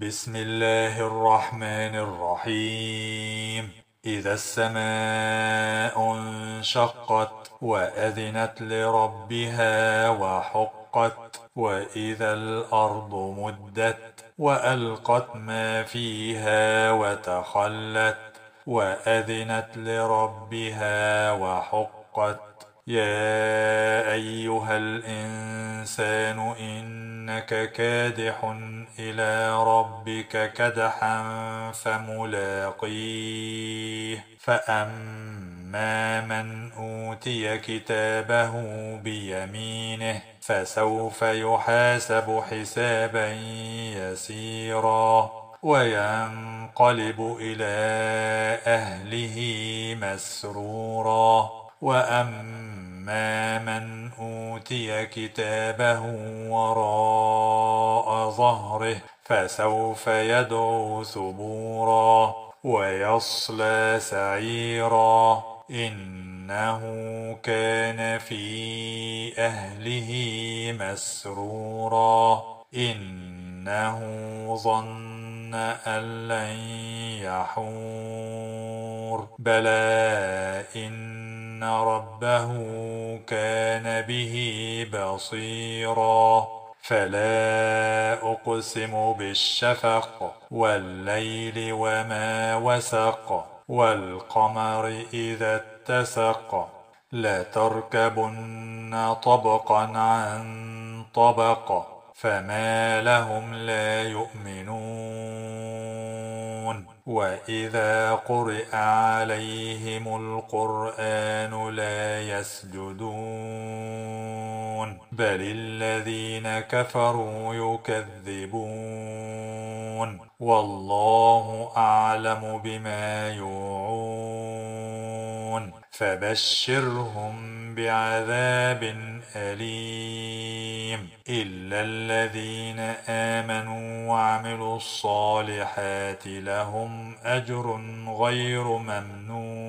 بسم الله الرحمن الرحيم إذا السماء انشقت وأذنت لربها وحقت وإذا الأرض مدت وألقت ما فيها وتخلت وأذنت لربها وحقت يا ايها الانسان انك كادح الى ربك كدحا فملاقيه فاما من اوتي كتابه بيمينه فسوف يحاسب حسابا يسيرا وينقلب الى اهله مسرورا وأما من أوتي كتابه وراء ظهره فسوف يدعو ثبورا ويصلى سعيرا إنه كان في أهله مسرورا إنه ظن أن لن يحور بلى إن إن ربه كان به بصيرا فلا أقسم بالشفق والليل وما وسق والقمر إذا اتسق لتركبن طبقا عن طبق فما لهم لا يؤمنون وإذا قرئ عليهم القرآن لا يسجدون بل الذين كفروا يكذبون والله أعلم بما يوعون يؤمنون فبشرهم بعذاب أليم إلا الذين آمنوا وعملوا الصالحات لهم أجر غير ممنون